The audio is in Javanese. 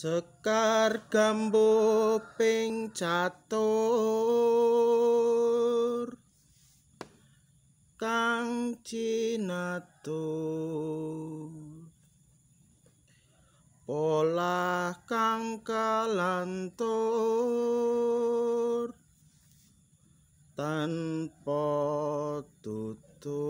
Sekar gambuk ping catur Kang cinatur Pola kang kalantur Tanpa tutur